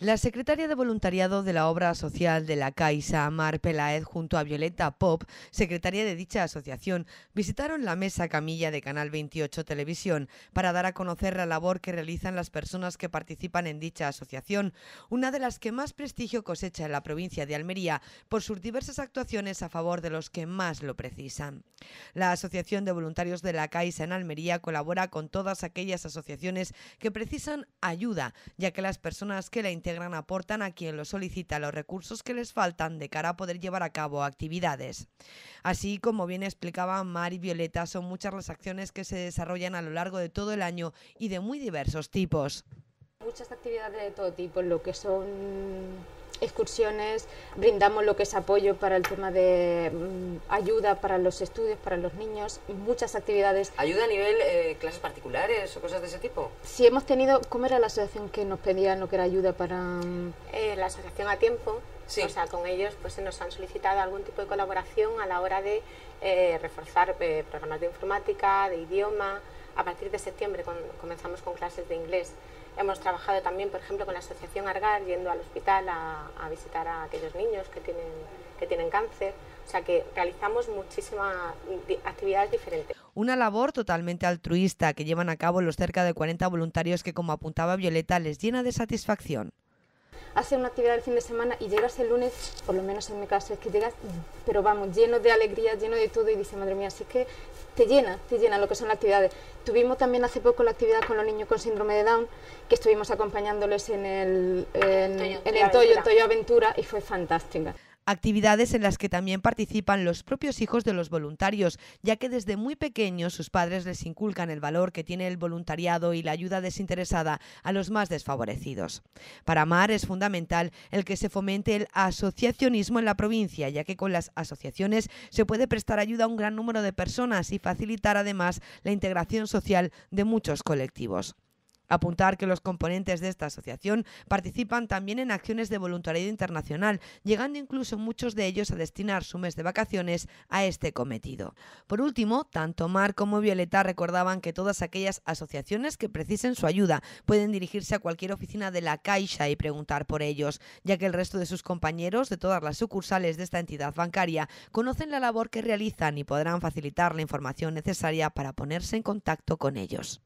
La secretaria de voluntariado de la obra social de la Caixa, Mar Pelaez, junto a Violeta Pop, secretaria de dicha asociación, visitaron la mesa camilla de Canal 28 Televisión para dar a conocer la labor que realizan las personas que participan en dicha asociación, una de las que más prestigio cosecha en la provincia de Almería por sus diversas actuaciones a favor de los que más lo precisan. La Asociación de Voluntarios de la Caixa en Almería colabora con todas aquellas asociaciones que precisan ayuda, ya que las personas que la interesan gran aportan a quien lo solicita los recursos que les faltan de cara a poder llevar a cabo actividades. Así como bien explicaba Mari Violeta, son muchas las acciones que se desarrollan a lo largo de todo el año y de muy diversos tipos. Muchas actividades de todo tipo, lo que son excursiones, brindamos lo que es apoyo para el tema de mm, ayuda para los estudios, para los niños, muchas actividades. ¿Ayuda a nivel eh, clases particulares o cosas de ese tipo? Sí, hemos tenido, ¿cómo era la asociación que nos pedía lo que era ayuda para...? Mm? Eh, la asociación a tiempo, o sea, con ellos pues se nos han solicitado algún tipo de colaboración a la hora de eh, reforzar eh, programas de informática, de idioma... A partir de septiembre cuando comenzamos con clases de inglés. Hemos trabajado también, por ejemplo, con la Asociación Argar, yendo al hospital a, visitar a aquellos niños que tienen, que tienen cáncer. O sea que realizamos muchísimas actividades diferentes. Una labor totalmente altruista que llevan a cabo los cerca de 40 voluntarios que, como apuntaba Violeta, les llena de satisfacción hace una actividad el fin de semana y llegas el lunes, por lo menos en mi caso, es que llegas, pero vamos, lleno de alegría, lleno de todo y dice madre mía, así que te llena, te llena lo que son las actividades. Tuvimos también hace poco la actividad con los niños con síndrome de Down, que estuvimos acompañándoles en el, en, en el Toyo, Aventura y fue fantástica actividades en las que también participan los propios hijos de los voluntarios, ya que desde muy pequeños sus padres les inculcan el valor que tiene el voluntariado y la ayuda desinteresada a los más desfavorecidos. Para Mar es fundamental el que se fomente el asociacionismo en la provincia, ya que con las asociaciones se puede prestar ayuda a un gran número de personas y facilitar además la integración social de muchos colectivos. Apuntar que los componentes de esta asociación participan también en acciones de voluntariado internacional, llegando incluso muchos de ellos a destinar su mes de vacaciones a este cometido. Por último, tanto Mar como Violeta recordaban que todas aquellas asociaciones que precisen su ayuda pueden dirigirse a cualquier oficina de la Caixa y preguntar por ellos, ya que el resto de sus compañeros de todas las sucursales de esta entidad bancaria conocen la labor que realizan y podrán facilitar la información necesaria para ponerse en contacto con ellos.